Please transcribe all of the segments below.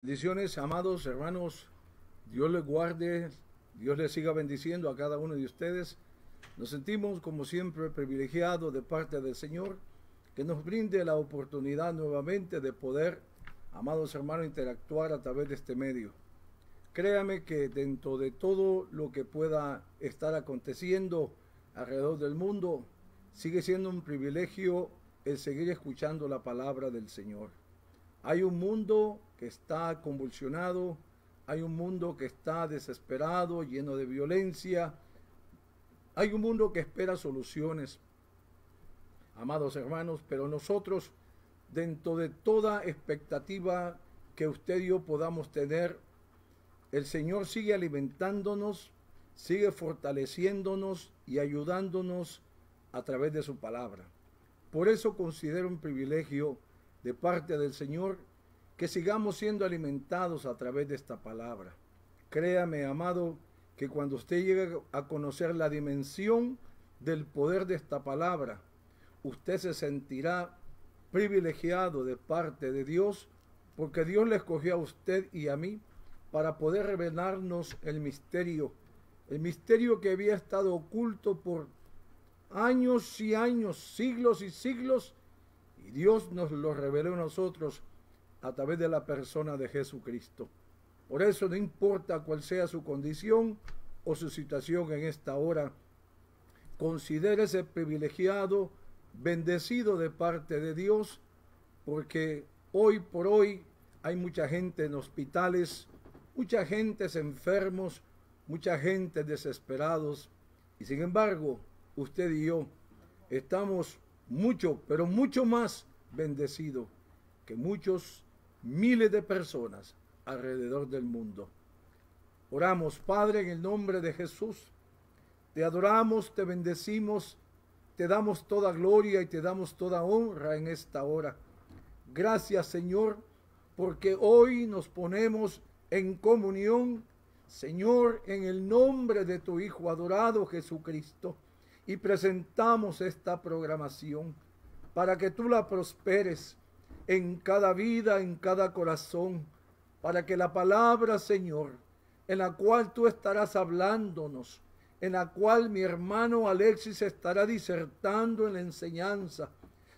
Bendiciones, amados hermanos. Dios les guarde, Dios les siga bendiciendo a cada uno de ustedes. Nos sentimos, como siempre, privilegiados de parte del Señor, que nos brinde la oportunidad nuevamente de poder, amados hermanos, interactuar a través de este medio. Créame que dentro de todo lo que pueda estar aconteciendo alrededor del mundo, sigue siendo un privilegio el seguir escuchando la palabra del Señor. Hay un mundo que está convulsionado, hay un mundo que está desesperado, lleno de violencia, hay un mundo que espera soluciones. Amados hermanos, pero nosotros, dentro de toda expectativa que usted y yo podamos tener, el Señor sigue alimentándonos, sigue fortaleciéndonos y ayudándonos a través de su palabra. Por eso considero un privilegio de parte del Señor que sigamos siendo alimentados a través de esta palabra. Créame, amado, que cuando usted llegue a conocer la dimensión del poder de esta palabra, usted se sentirá privilegiado de parte de Dios, porque Dios le escogió a usted y a mí para poder revelarnos el misterio, el misterio que había estado oculto por años y años, siglos y siglos, y Dios nos lo reveló a nosotros a través de la persona de Jesucristo. Por eso no importa cuál sea su condición o su situación en esta hora, considérese privilegiado, bendecido de parte de Dios, porque hoy por hoy hay mucha gente en hospitales, mucha gente enfermos, mucha gente desesperados, y sin embargo, usted y yo estamos mucho, pero mucho más bendecidos que muchos miles de personas alrededor del mundo. Oramos, Padre, en el nombre de Jesús. Te adoramos, te bendecimos, te damos toda gloria y te damos toda honra en esta hora. Gracias, Señor, porque hoy nos ponemos en comunión, Señor, en el nombre de tu Hijo adorado Jesucristo, y presentamos esta programación para que tú la prosperes en cada vida, en cada corazón, para que la palabra, Señor, en la cual tú estarás hablándonos, en la cual mi hermano Alexis estará disertando en la enseñanza,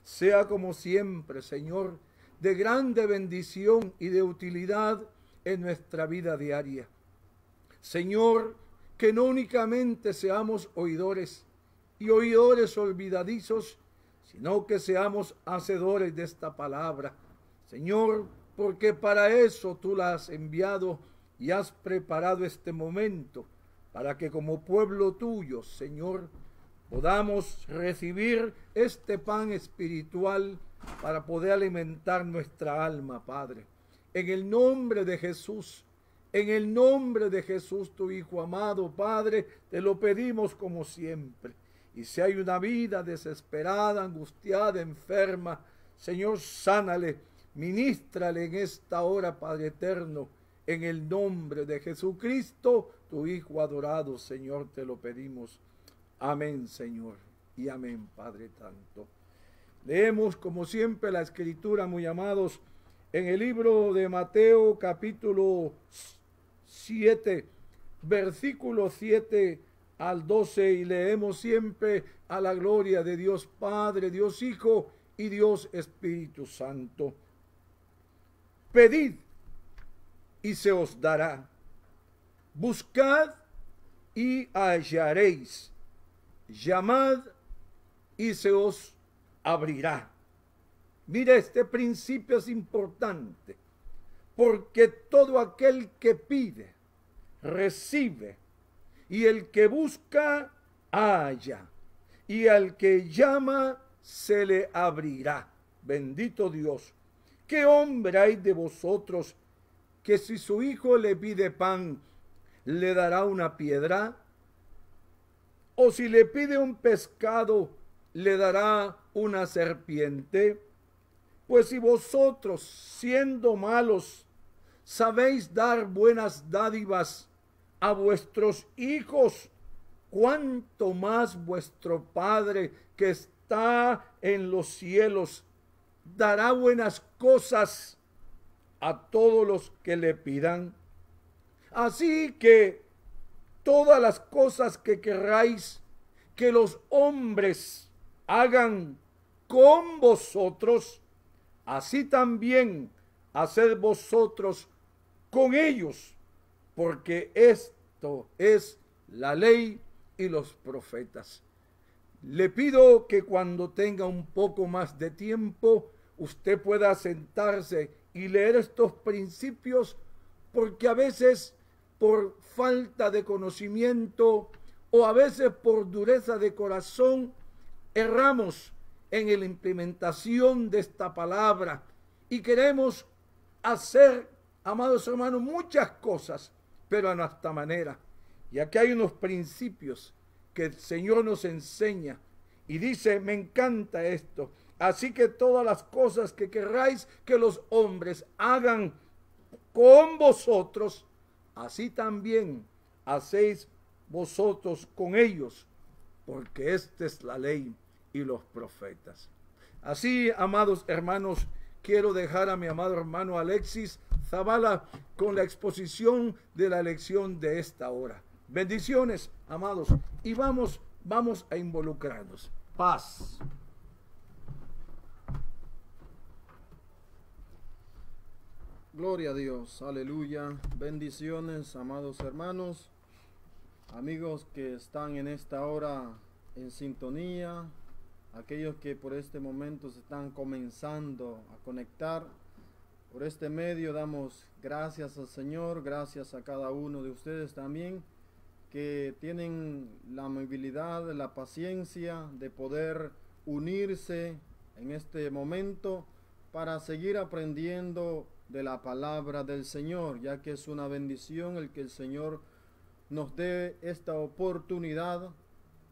sea como siempre, Señor, de grande bendición y de utilidad en nuestra vida diaria. Señor, que no únicamente seamos oidores y oidores olvidadizos sino que seamos hacedores de esta palabra. Señor, porque para eso tú la has enviado y has preparado este momento, para que como pueblo tuyo, Señor, podamos recibir este pan espiritual para poder alimentar nuestra alma, Padre. En el nombre de Jesús, en el nombre de Jesús, tu Hijo amado, Padre, te lo pedimos como siempre. Y si hay una vida desesperada, angustiada, enferma, Señor, sánale, ministrale en esta hora, Padre eterno, en el nombre de Jesucristo, tu Hijo adorado, Señor, te lo pedimos. Amén, Señor, y amén, Padre tanto. Leemos, como siempre, la Escritura, muy amados, en el libro de Mateo, capítulo 7, versículo 7 al 12 y leemos siempre a la gloria de Dios Padre, Dios Hijo y Dios Espíritu Santo. Pedid y se os dará. Buscad y hallaréis. Llamad y se os abrirá. Mira, este principio es importante, porque todo aquel que pide, recibe, y el que busca, halla. Y al que llama, se le abrirá. Bendito Dios. ¿Qué hombre hay de vosotros que si su hijo le pide pan, le dará una piedra? ¿O si le pide un pescado, le dará una serpiente? Pues si vosotros, siendo malos, sabéis dar buenas dádivas a vuestros hijos, cuanto más vuestro Padre que está en los cielos dará buenas cosas a todos los que le pidan. Así que todas las cosas que querráis que los hombres hagan con vosotros, así también haced vosotros con ellos porque esto es la ley y los profetas. Le pido que cuando tenga un poco más de tiempo, usted pueda sentarse y leer estos principios, porque a veces por falta de conocimiento o a veces por dureza de corazón, erramos en la implementación de esta palabra y queremos hacer, amados hermanos, muchas cosas pero a nuestra manera. Y aquí hay unos principios que el Señor nos enseña y dice, me encanta esto. Así que todas las cosas que querráis que los hombres hagan con vosotros, así también hacéis vosotros con ellos, porque esta es la ley y los profetas. Así, amados hermanos, quiero dejar a mi amado hermano Alexis Zabala con la exposición de la lección de esta hora. Bendiciones, amados, y vamos, vamos a involucrarnos. Paz. Gloria a Dios, aleluya. Bendiciones, amados hermanos, amigos que están en esta hora en sintonía, aquellos que por este momento se están comenzando a conectar por este medio damos gracias al Señor, gracias a cada uno de ustedes también que tienen la amabilidad, la paciencia de poder unirse en este momento para seguir aprendiendo de la palabra del Señor, ya que es una bendición el que el Señor nos dé esta oportunidad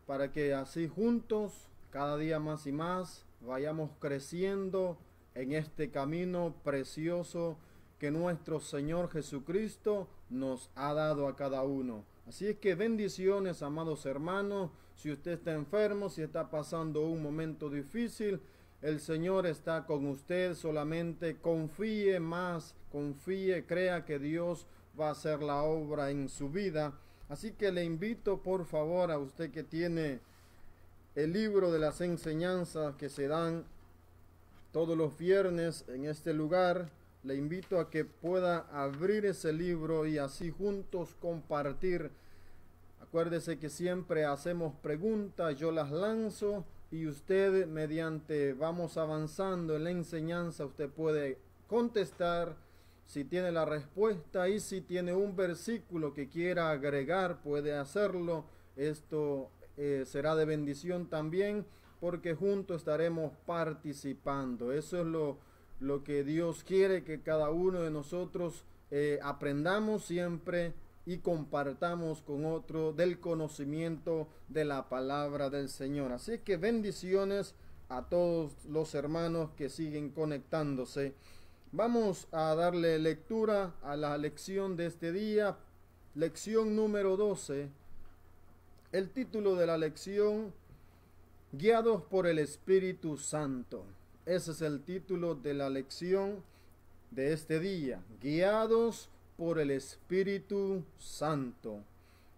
para que así juntos, cada día más y más, vayamos creciendo en este camino precioso que nuestro Señor Jesucristo nos ha dado a cada uno. Así es que bendiciones, amados hermanos. Si usted está enfermo, si está pasando un momento difícil, el Señor está con usted. Solamente confíe más, confíe, crea que Dios va a hacer la obra en su vida. Así que le invito, por favor, a usted que tiene el libro de las enseñanzas que se dan todos los viernes en este lugar. Le invito a que pueda abrir ese libro y así juntos compartir. Acuérdese que siempre hacemos preguntas, yo las lanzo y usted mediante vamos avanzando en la enseñanza, usted puede contestar si tiene la respuesta y si tiene un versículo que quiera agregar, puede hacerlo. Esto eh, será de bendición también porque juntos estaremos participando. Eso es lo, lo que Dios quiere que cada uno de nosotros eh, aprendamos siempre y compartamos con otro del conocimiento de la palabra del Señor. Así que bendiciones a todos los hermanos que siguen conectándose. Vamos a darle lectura a la lección de este día, lección número 12. El título de la lección guiados por el Espíritu Santo. Ese es el título de la lección de este día, guiados por el Espíritu Santo.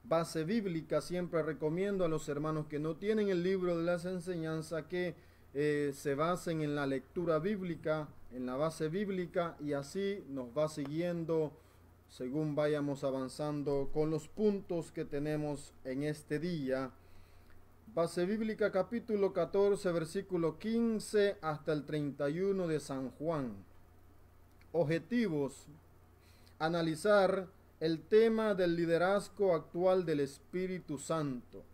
Base bíblica, siempre recomiendo a los hermanos que no tienen el libro de las enseñanzas que eh, se basen en la lectura bíblica, en la base bíblica, y así nos va siguiendo según vayamos avanzando con los puntos que tenemos en este día Base bíblica capítulo 14, versículo 15 hasta el 31 de San Juan. Objetivos. Analizar el tema del liderazgo actual del Espíritu Santo.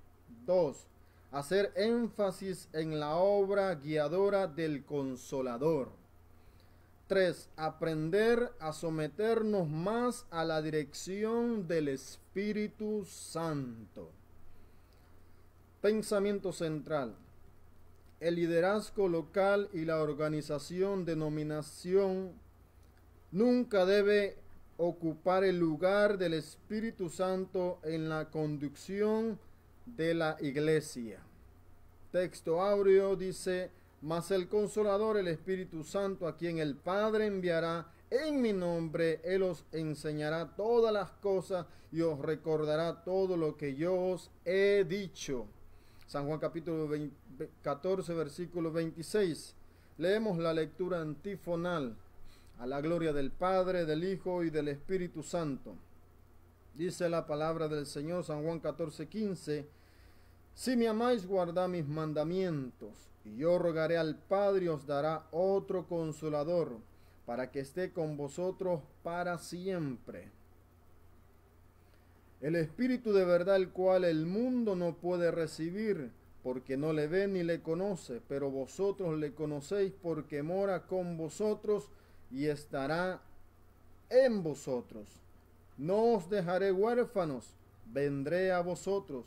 2. Hacer énfasis en la obra guiadora del Consolador. 3. Aprender a someternos más a la dirección del Espíritu Santo. Pensamiento central. El liderazgo local y la organización de nominación nunca debe ocupar el lugar del Espíritu Santo en la conducción de la iglesia. Texto áureo dice, mas el consolador, el Espíritu Santo, a quien el Padre enviará en mi nombre, Él os enseñará todas las cosas y os recordará todo lo que yo os he dicho. San Juan capítulo 14, versículo 26. Leemos la lectura antifonal a la gloria del Padre, del Hijo y del Espíritu Santo. Dice la palabra del Señor San Juan 14, 15. Si me amáis, guardad mis mandamientos, y yo rogaré al Padre os dará otro consolador, para que esté con vosotros para siempre el Espíritu de verdad el cual el mundo no puede recibir, porque no le ve ni le conoce, pero vosotros le conocéis porque mora con vosotros y estará en vosotros. No os dejaré huérfanos, vendré a vosotros.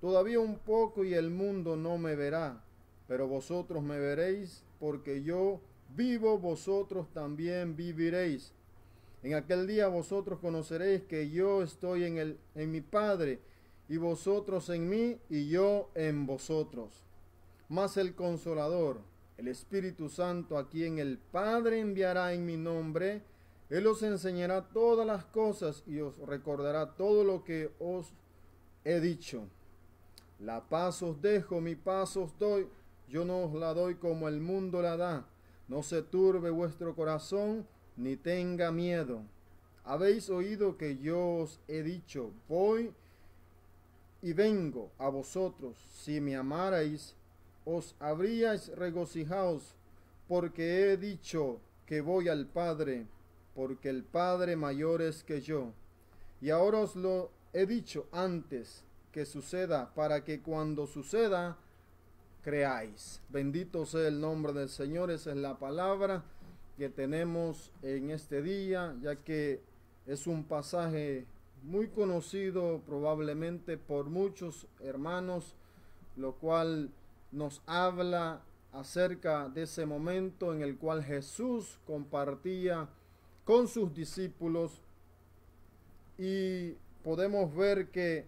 Todavía un poco y el mundo no me verá, pero vosotros me veréis, porque yo vivo, vosotros también viviréis. En aquel día vosotros conoceréis que yo estoy en, el, en mi Padre, y vosotros en mí, y yo en vosotros. Mas el Consolador, el Espíritu Santo, a quien el Padre enviará en mi nombre, Él os enseñará todas las cosas y os recordará todo lo que os he dicho. La paz os dejo, mi paz os doy, yo no os la doy como el mundo la da. No se turbe vuestro corazón, ni tenga miedo. Habéis oído que yo os he dicho, voy y vengo a vosotros. Si me amarais, os habríais regocijaos, porque he dicho que voy al Padre, porque el Padre mayor es que yo. Y ahora os lo he dicho antes que suceda, para que cuando suceda, creáis. Bendito sea el nombre del Señor, esa es la palabra que tenemos en este día, ya que es un pasaje muy conocido probablemente por muchos hermanos, lo cual nos habla acerca de ese momento en el cual Jesús compartía con sus discípulos y podemos ver que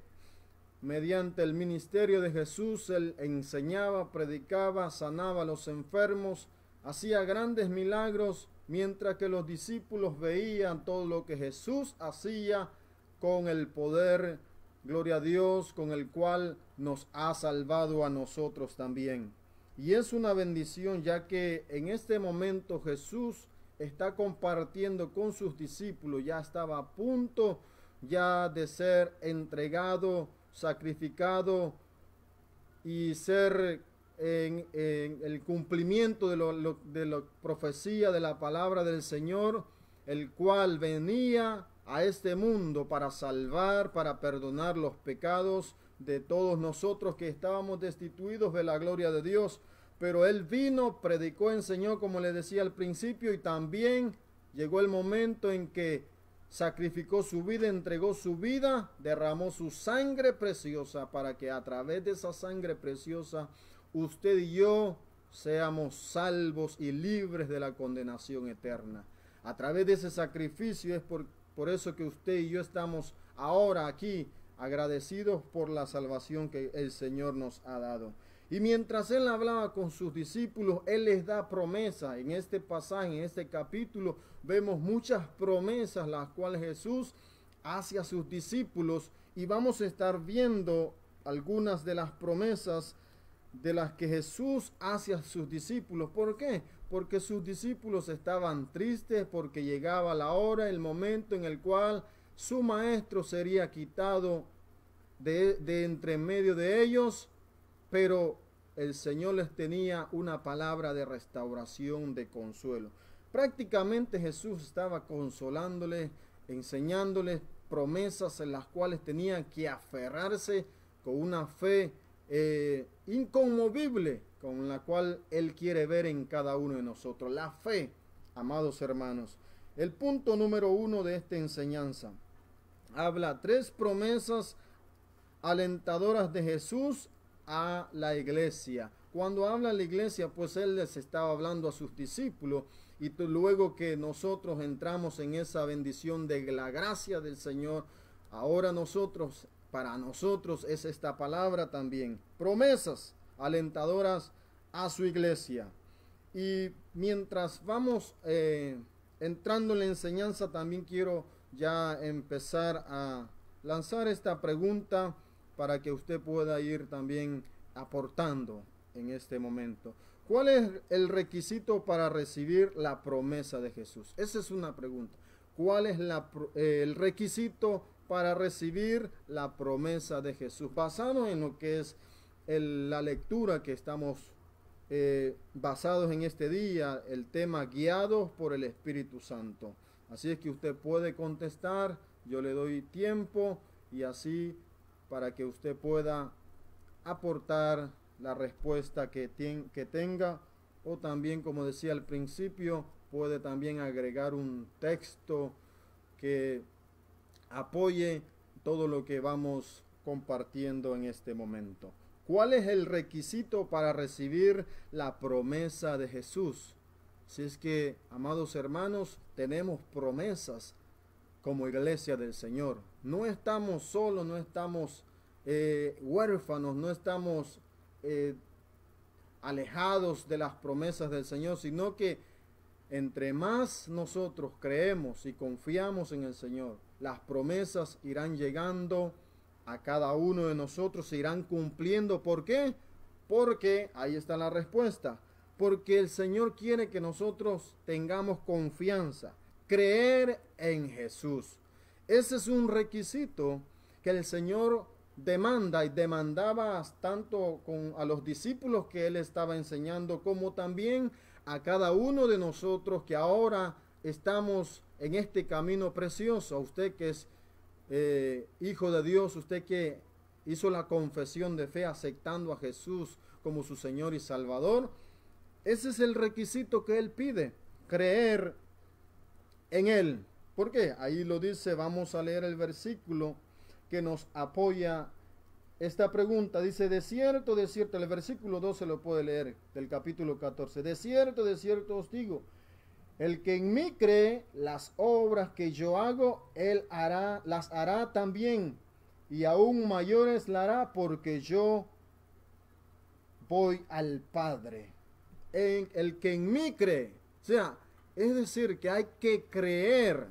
mediante el ministerio de Jesús él enseñaba, predicaba, sanaba a los enfermos, hacía grandes milagros mientras que los discípulos veían todo lo que Jesús hacía con el poder, gloria a Dios, con el cual nos ha salvado a nosotros también. Y es una bendición ya que en este momento Jesús está compartiendo con sus discípulos, ya estaba a punto ya de ser entregado, sacrificado y ser en, el cumplimiento de, de la profecía de la palabra del Señor, el cual venía a este mundo para salvar, para perdonar los pecados de todos nosotros que estábamos destituidos de la gloria de Dios. Pero Él vino, predicó, enseñó, como le decía al principio, y también llegó el momento en que sacrificó su vida, entregó su vida, derramó su sangre preciosa para que a través de esa sangre preciosa usted y yo seamos salvos y libres de la condenación eterna. A través de ese sacrificio es por, eso que usted y yo estamos ahora aquí agradecidos por la salvación que el Señor nos ha dado. Y mientras él hablaba con sus discípulos, él les da promesa. En este pasaje, en este capítulo, vemos muchas promesas las cuales Jesús hace a sus discípulos y vamos a estar viendo algunas de las promesas de las que Jesús hacía a sus discípulos. ¿Por qué? Porque sus discípulos estaban tristes porque llegaba la hora, el momento en el cual su maestro sería quitado de, de entre medio de ellos, pero el Señor les tenía una palabra de restauración, de consuelo. Prácticamente Jesús estaba consolándoles, enseñándoles promesas en las cuales tenían que aferrarse con una fe eh, inconmovible con la cual Él quiere ver en cada uno de nosotros. La fe, amados hermanos. El punto número uno de esta enseñanza habla tres promesas alentadoras de Jesús a la iglesia. Cuando habla la iglesia, pues Él les estaba hablando a sus discípulos y luego que nosotros entramos en esa bendición de la gracia del Señor, ahora nosotros para nosotros es esta palabra también. Promesas alentadoras a su iglesia. Y mientras vamos eh, entrando en la enseñanza, también quiero ya empezar a lanzar esta pregunta para que usted pueda ir también aportando en este momento. ¿Cuál es el requisito para recibir la promesa de Jesús? Esa es una pregunta. ¿Cuál es eh, el requisito para recibir la promesa de Jesús. pasando en lo que es la lectura que estamos eh, basados en este día, el tema guiados por el Espíritu Santo. Así es que usted puede contestar, yo le doy tiempo y así para que usted pueda aportar la respuesta que, que tenga o también, como decía al principio, puede también agregar un texto que apoye todo lo que vamos compartiendo en este momento. ¿Cuál es el requisito para recibir la promesa de Jesús? Si es que, amados hermanos, tenemos promesas como iglesia del Señor. No estamos solos, no estamos eh, huérfanos, no estamos eh, alejados de las promesas del Señor, sino que entre más nosotros creemos y confiamos en el Señor, las promesas irán llegando a cada uno de nosotros, se irán cumpliendo. ¿Por qué? Porque ahí está la respuesta. Porque el Señor quiere que nosotros tengamos confianza, creer en Jesús. Ese es un requisito que el Señor demanda y demandaba tanto con, a los discípulos que él estaba enseñando como también a cada uno de nosotros que ahora estamos en este camino precioso, a usted que es eh, hijo de Dios, usted que hizo la confesión de fe aceptando a Jesús como su Señor y Salvador. Ese es el requisito que Él pide, creer en Él. ¿Por qué? Ahí lo dice, vamos a leer el versículo que nos apoya esta pregunta. Dice, de cierto, de cierto, el versículo 12 lo puede leer del capítulo 14. De cierto, de cierto os digo, el que en mí cree, las obras que yo hago, él hará, las hará también. Y aún mayores la hará porque yo voy al Padre. En el que en mí cree. O sea, es decir, que hay que creer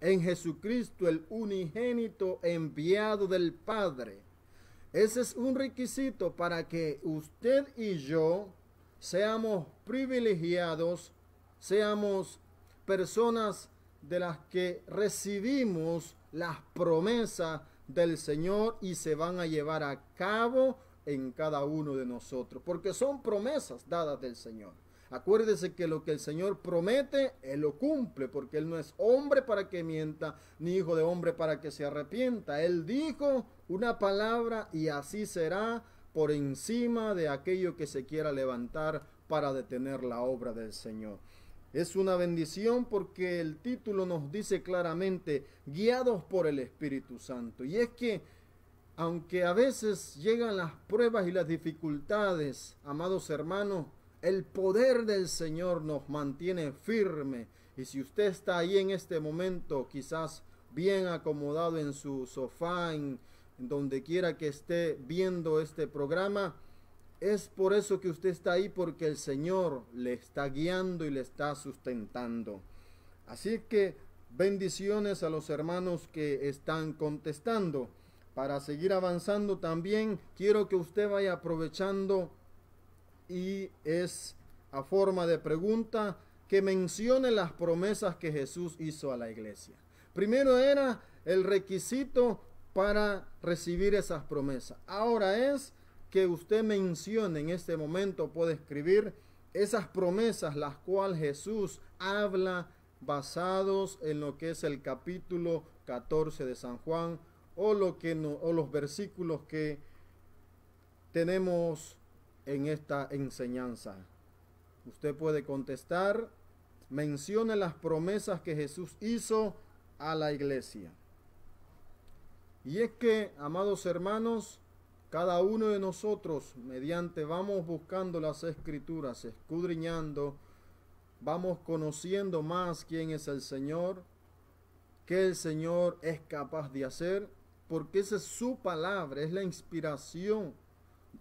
en Jesucristo, el unigénito enviado del Padre ese es un requisito para que usted y yo seamos privilegiados, seamos personas de las que recibimos las promesas del Señor y se van a llevar a cabo en cada uno de nosotros, porque son promesas dadas del Señor. Acuérdese que lo que el Señor promete, Él lo cumple, porque Él no es hombre para que mienta, ni hijo de hombre para que se arrepienta. Él dijo una palabra y así será por encima de aquello que se quiera levantar para detener la obra del Señor. Es una bendición porque el título nos dice claramente, guiados por el Espíritu Santo. Y es que, aunque a veces llegan las pruebas y las dificultades, amados hermanos, el poder del Señor nos mantiene firme. Y si usted está ahí en este momento, quizás bien acomodado en su sofá, en, donde quiera que esté viendo este programa, es por eso que usted está ahí, porque el Señor le está guiando y le está sustentando. Así que bendiciones a los hermanos que están contestando. Para seguir avanzando también, quiero que usted vaya aprovechando y es a forma de pregunta que mencione las promesas que Jesús hizo a la iglesia. Primero era el requisito para recibir esas promesas. Ahora es que usted mencione en este momento, puede escribir esas promesas las cuales Jesús habla basados en lo que es el capítulo 14 de San Juan o, lo que o los versículos que tenemos en esta enseñanza? Usted puede contestar, mencione las promesas que Jesús hizo a la iglesia. Y es que, amados hermanos, cada uno de nosotros, mediante vamos buscando las escrituras, escudriñando, vamos conociendo más quién es el Señor, que el Señor es capaz de hacer, porque esa es su palabra, es la inspiración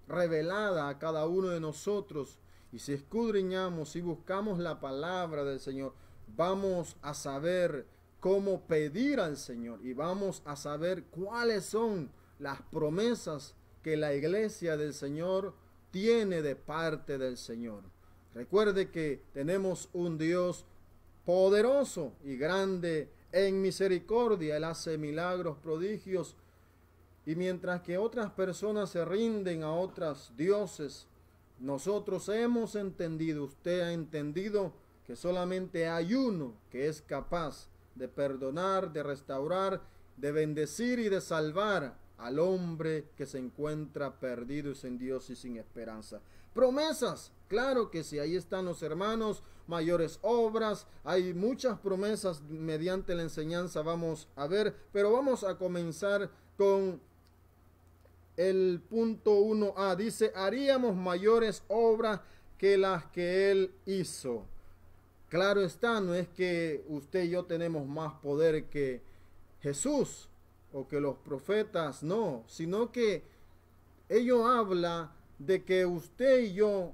revelada a cada uno de nosotros. Y si escudriñamos y buscamos la palabra del Señor, vamos a saber cómo pedir al Señor y vamos a saber cuáles son las promesas que la iglesia del Señor tiene de parte del Señor. Recuerde que tenemos un Dios poderoso y grande en misericordia. Él hace milagros, prodigios y mientras que otras personas se rinden a otras dioses, nosotros hemos entendido, usted ha entendido que solamente hay uno que es capaz de perdonar, de restaurar, de bendecir y de salvar al hombre que se encuentra perdido y sin Dios y sin esperanza. Promesas, claro que sí, ahí están los hermanos, mayores obras, hay muchas promesas mediante la enseñanza, vamos a ver, pero vamos a comenzar con el punto 1a. Dice, haríamos mayores obras que las que él hizo. Claro está, no es que usted y yo tenemos más poder que Jesús o que los profetas, no, sino que ello habla de que usted y yo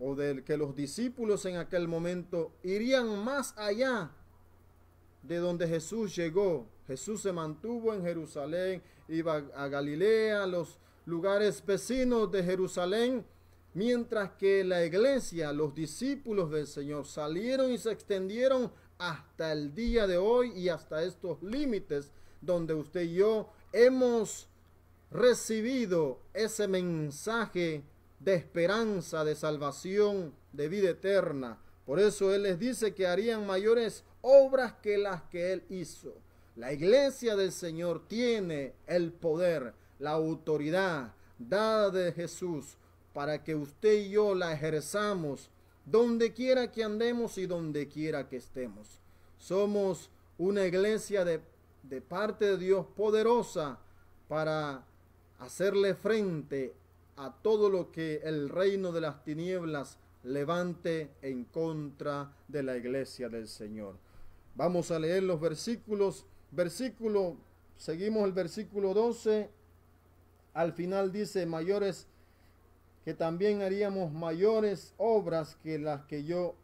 o de que los discípulos en aquel momento irían más allá de donde Jesús llegó. Jesús se mantuvo en Jerusalén, iba a Galilea, los lugares vecinos de Jerusalén, mientras que la iglesia, los discípulos del Señor, salieron y se extendieron hasta el día de hoy y hasta estos límites donde usted y yo hemos recibido ese mensaje de esperanza, de salvación, de vida eterna. Por eso Él les dice que harían mayores obras que las que Él hizo. La iglesia del Señor tiene el poder, la autoridad dada de Jesús para que usted y yo la ejerzamos donde quiera que andemos y donde quiera que estemos. Somos una iglesia de, de, parte de Dios poderosa para hacerle frente a todo lo que el reino de las tinieblas levante en contra de la iglesia del Señor. Vamos a leer los versículos Versículo, seguimos el versículo 12. Al final dice, mayores, que también haríamos mayores obras que las que yo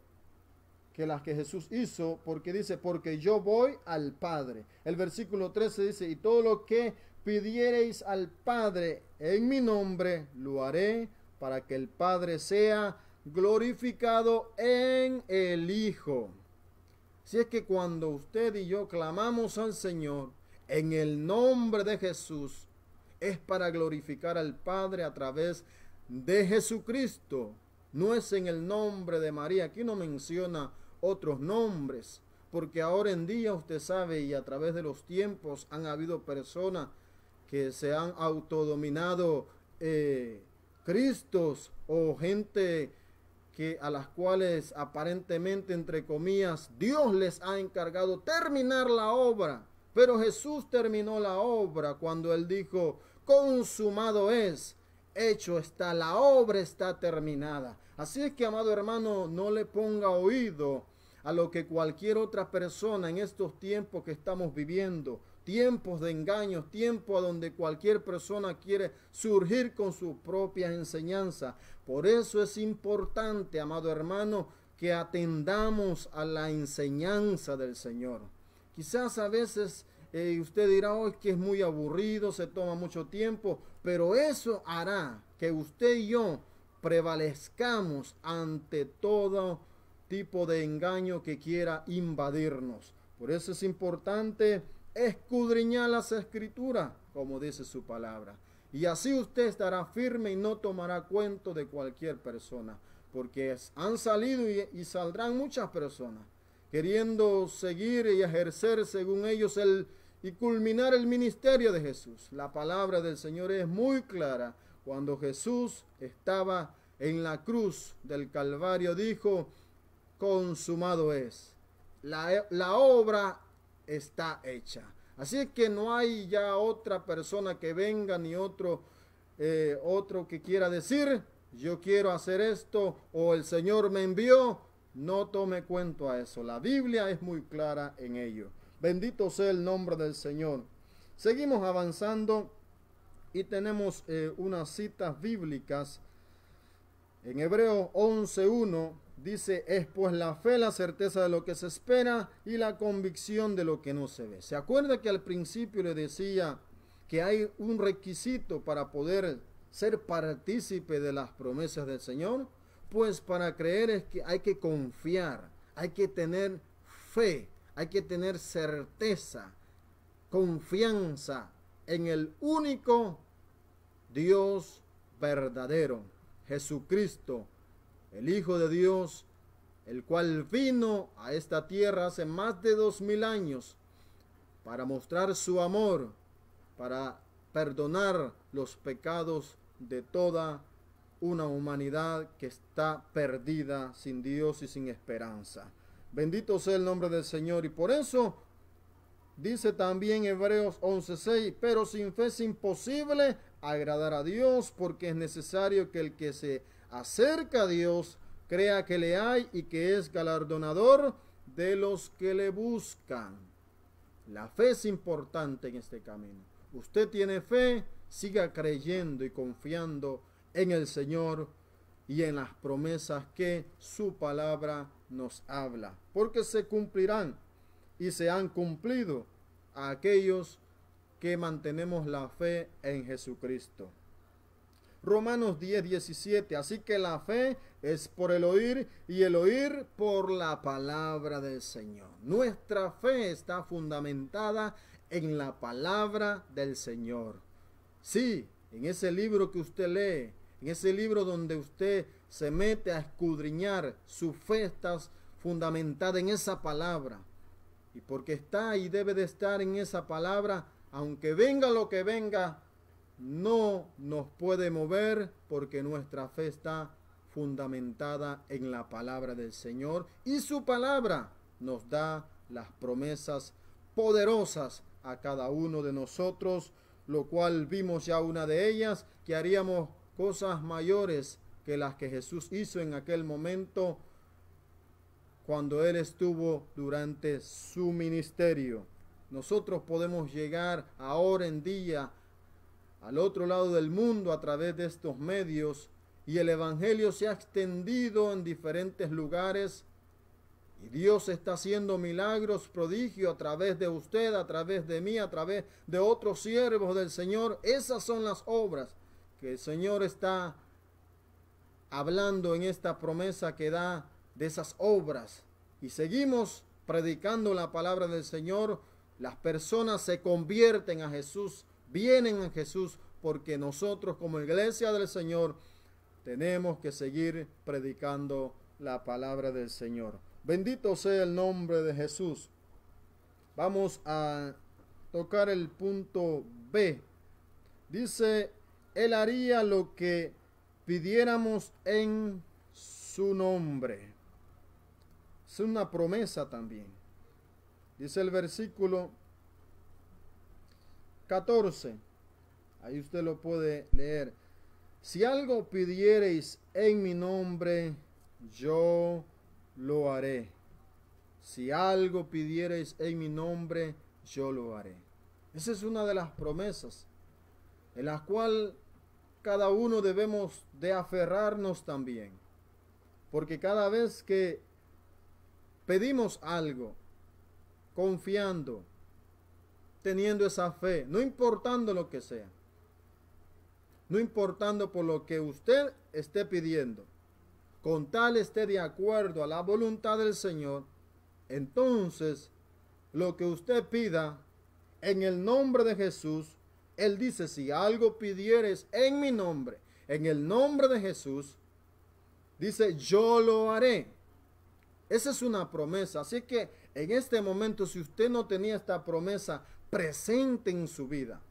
que las que Jesús hizo, porque dice, porque yo voy al Padre. El versículo 13 dice, y todo lo que pidiereis al Padre en mi nombre, lo haré para que el Padre sea glorificado en el Hijo. Si es que cuando usted y yo clamamos al Señor en el nombre de Jesús, es para glorificar al Padre a través de Jesucristo. No es en el nombre de María. Aquí no menciona otros nombres. Porque ahora en día usted sabe y a través de los tiempos han habido personas que se han autodominado eh, Cristos o gente que a las cuales aparentemente, entre comillas, Dios les ha encargado terminar la obra. Pero Jesús terminó la obra cuando él dijo, consumado es, hecho está, la obra está terminada. Así es que, amado hermano, no le ponga oído a lo que cualquier otra persona en estos tiempos que estamos viviendo, tiempos de engaños, tiempos donde cualquier persona quiere surgir con su propia enseñanza. Por eso es importante, amado hermano, que atendamos a la enseñanza del Señor. Quizás a veces eh, usted dirá hoy oh, que es muy aburrido, se toma mucho tiempo, pero eso hará que usted y yo prevalezcamos ante todo tipo de engaño que quiera invadirnos. Por eso es importante escudriñar las escrituras, como dice su palabra. Y así usted estará firme y no tomará cuento de cualquier persona, porque han salido y, saldrán muchas personas queriendo seguir y ejercer según ellos el y culminar el ministerio de Jesús. La palabra del Señor es muy clara. Cuando Jesús estaba en la cruz del Calvario, dijo, consumado es. la obra está hecha. Así que no hay ya otra persona que venga ni otro, eh, otro que quiera decir, yo quiero hacer esto o el Señor me envió. No tome cuento a eso. La Biblia es muy clara en ello. Bendito sea el nombre del Señor. Seguimos avanzando y tenemos eh, unas citas bíblicas. En Hebreo 11.1 Dice, es pues la fe, la certeza de lo que se espera y la convicción de lo que no se ve. ¿Se acuerda que al principio le decía que hay un requisito para poder ser partícipe de las promesas del Señor? Pues para creer es que hay que confiar, hay que tener fe, hay que tener certeza, confianza en el único Dios verdadero, Jesucristo el Hijo de Dios, el cual vino a esta tierra hace más de dos mil años para mostrar su amor, para perdonar los pecados de toda una humanidad que está perdida sin Dios y sin esperanza. Bendito sea el nombre del Señor y por eso dice también Hebreos 11:6, pero sin fe es imposible agradar a Dios porque es necesario que el que se acerca a Dios, crea que le hay y que es galardonador de los que le buscan. La fe es importante en este camino. Usted tiene fe, siga creyendo y confiando en el Señor y en las promesas que su palabra nos habla, porque se cumplirán y se han cumplido a aquellos que mantenemos la fe en Jesucristo. Romanos 10, 17. Así que la fe es por el oír y el oír por la palabra del Señor. Nuestra fe está fundamentada en la palabra del Señor. Sí, en ese libro que usted lee, en ese libro donde usted se mete a escudriñar, su fe está fundamentada en esa palabra. Y porque está y debe de estar en esa palabra, aunque venga lo que venga, no nos puede mover porque nuestra fe está fundamentada en la palabra del Señor y su palabra nos da las promesas poderosas a cada uno de nosotros, lo cual vimos ya una de ellas, que haríamos cosas mayores que las que Jesús hizo en aquel momento cuando Él estuvo durante su ministerio. Nosotros podemos llegar ahora en día al otro lado del mundo a través de estos medios y el Evangelio se ha extendido en diferentes lugares y Dios está haciendo milagros, prodigios a través de usted, a través de mí, a través de otros siervos del Señor. Esas son las obras que el Señor está hablando en esta promesa que da de esas obras. Y seguimos predicando la palabra del Señor. Las personas se convierten a Jesús vienen a Jesús, porque nosotros como iglesia del Señor tenemos que seguir predicando la palabra del Señor. Bendito sea el nombre de Jesús. Vamos a tocar el punto B. Dice, Él haría lo que pidiéramos en su nombre. Es una promesa también. Dice el versículo 14. Ahí usted lo puede leer. Si algo pidiereis en mi nombre, yo lo haré. Si algo pidiereis en mi nombre, yo lo haré. Esa es una de las promesas en la cual cada uno debemos de aferrarnos también. Porque cada vez que pedimos algo, confiando, teniendo esa fe, no importando lo que sea, no importando por lo que usted esté pidiendo, con tal esté de acuerdo a la voluntad del Señor, entonces lo que usted pida en el nombre de Jesús, Él dice, si algo pidieres en mi nombre, en el nombre de Jesús, dice, yo lo haré. Esa es una promesa. Así que en este momento, si usted no tenía esta promesa, presente en su vida.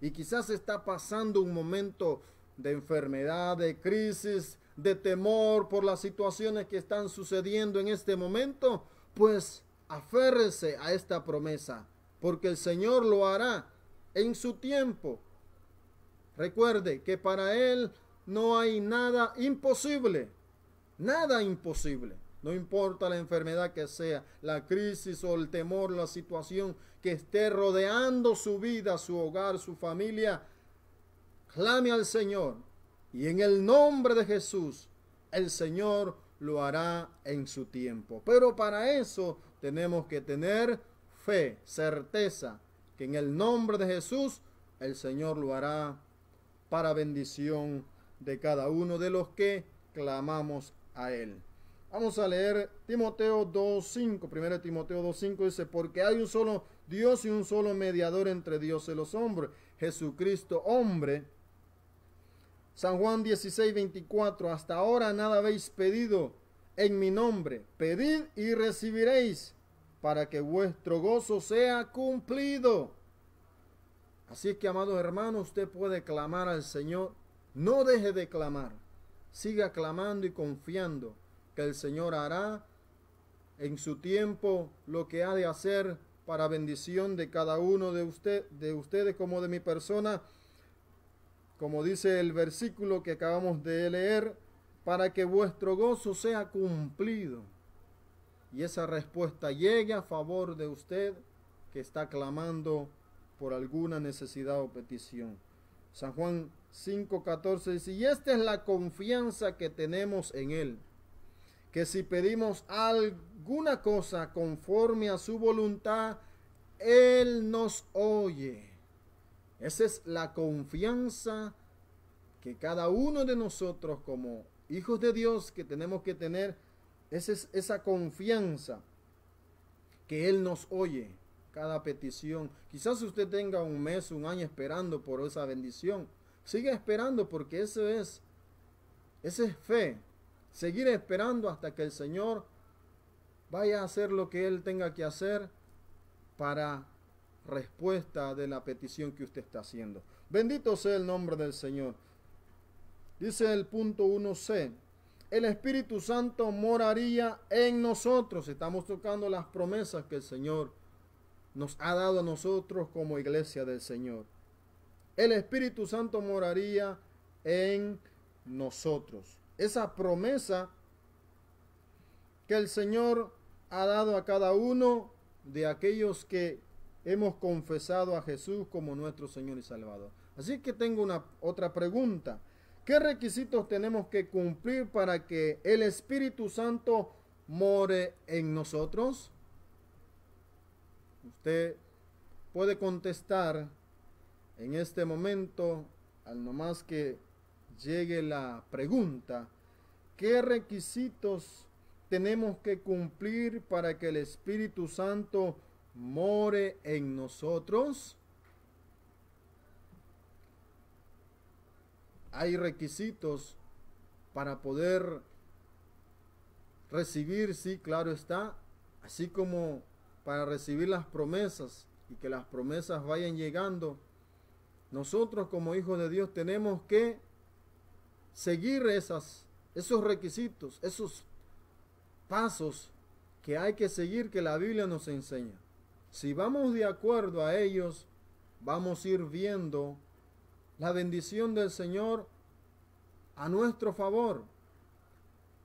Y quizás está pasando un momento de enfermedad, de crisis, de temor por las situaciones que están sucediendo en este momento, pues aférrese a esta promesa, porque el Señor lo hará en su tiempo. Recuerde que para Él no hay nada imposible, nada imposible. No importa la enfermedad que sea, la crisis o el temor, la situación que esté rodeando su vida, su hogar, su familia, clame al Señor. Y en el nombre de Jesús, el Señor lo hará en su tiempo. Pero para eso tenemos que tener fe, certeza, que en el nombre de Jesús, el Señor lo hará para bendición de cada uno de los que clamamos a Él. Vamos a leer Timoteo 2.5, primero Timoteo 2.5 dice, porque hay un solo Dios y un solo mediador entre Dios y los hombres, Jesucristo hombre. San Juan 16.24, hasta ahora nada habéis pedido en mi nombre, pedid y recibiréis para que vuestro gozo sea cumplido. Así es que, amados hermanos, usted puede clamar al Señor, no deje de clamar, siga clamando y confiando el Señor hará en su tiempo lo que ha de hacer para bendición de cada uno de, usted, de ustedes como de mi persona, como dice el versículo que acabamos de leer, para que vuestro gozo sea cumplido y esa respuesta llegue a favor de usted que está clamando por alguna necesidad o petición. San Juan 5:14 dice, y esta es la confianza que tenemos en Él si pedimos alguna cosa conforme a su voluntad, Él nos oye. Esa es la confianza que cada uno de nosotros como hijos de Dios que tenemos que tener, esa es esa confianza que Él nos oye cada petición. Quizás usted tenga un mes, un año esperando por esa bendición. Siga esperando porque eso es, esa es fe seguir esperando hasta que el Señor vaya a hacer lo que Él tenga que hacer para respuesta de la petición que usted está haciendo. Bendito sea el nombre del Señor. Dice el punto 1c, el Espíritu Santo moraría en nosotros. Estamos tocando las promesas que el Señor nos ha dado a nosotros como iglesia del Señor. El Espíritu Santo moraría en nosotros esa promesa que el Señor ha dado a cada uno de aquellos que hemos confesado a Jesús como nuestro Señor y Salvador. Así que tengo una otra pregunta. ¿Qué requisitos tenemos que cumplir para que el Espíritu Santo more en nosotros? Usted puede contestar en este momento al nomás que llegue la pregunta, ¿qué requisitos tenemos que cumplir para que el Espíritu Santo more en nosotros? Hay requisitos para poder recibir, sí, claro está, así como para recibir las promesas y que las promesas vayan llegando. Nosotros como hijos de Dios tenemos que seguir esas, esos requisitos, esos pasos que hay que seguir que la Biblia nos enseña. Si vamos de acuerdo a ellos, vamos a ir viendo la bendición del Señor a nuestro favor.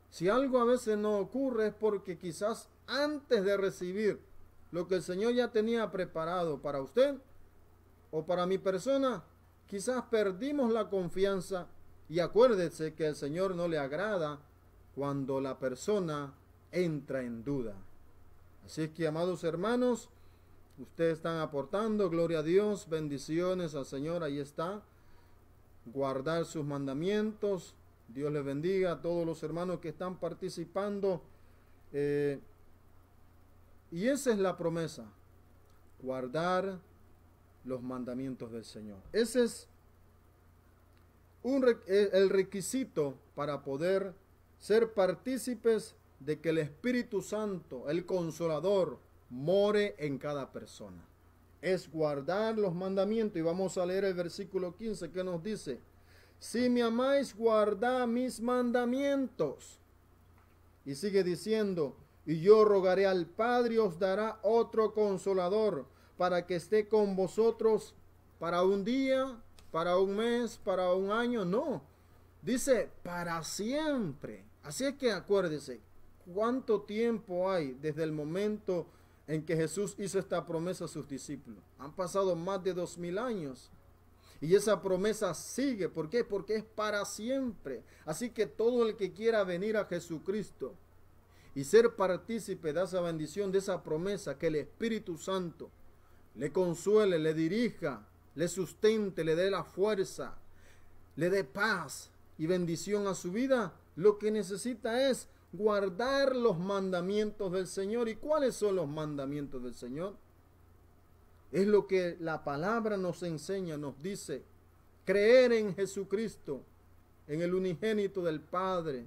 Si algo a veces no ocurre es porque quizás antes de recibir lo que el Señor ya tenía preparado para usted o para mi persona, quizás perdimos la confianza y acuérdese que el Señor no le agrada cuando la persona entra en duda. Así es que, amados hermanos, ustedes están aportando, gloria a Dios, bendiciones al Señor, ahí está. Guardar sus mandamientos. Dios les bendiga a todos los hermanos que están participando. Eh, y esa es la promesa, guardar los mandamientos del Señor. Ese es eh, el requisito para poder ser partícipes de que el Espíritu Santo, el Consolador, more en cada persona. Es guardar los mandamientos. Y vamos a leer el versículo 15 que nos dice, si me amáis, guardad mis mandamientos. Y sigue diciendo, y yo rogaré al Padre os dará otro consolador para que esté con vosotros para un día para un mes, para un año, no. Dice para siempre. Así es que acuérdese, ¿cuánto tiempo hay desde el momento en que Jesús hizo esta promesa a sus discípulos? Han pasado más de dos mil años. Y esa promesa sigue. ¿Por qué? Porque es para siempre. Así que todo el que quiera venir a Jesucristo y ser partícipe de esa bendición, de esa promesa, que el Espíritu Santo le consuele, le dirija, le sustente, le dé la fuerza, le dé paz y bendición a su vida, lo que necesita es guardar los mandamientos del Señor. ¿Y cuáles son los mandamientos del Señor? Es lo que la palabra nos enseña, nos dice, creer en Jesucristo, en el unigénito del Padre,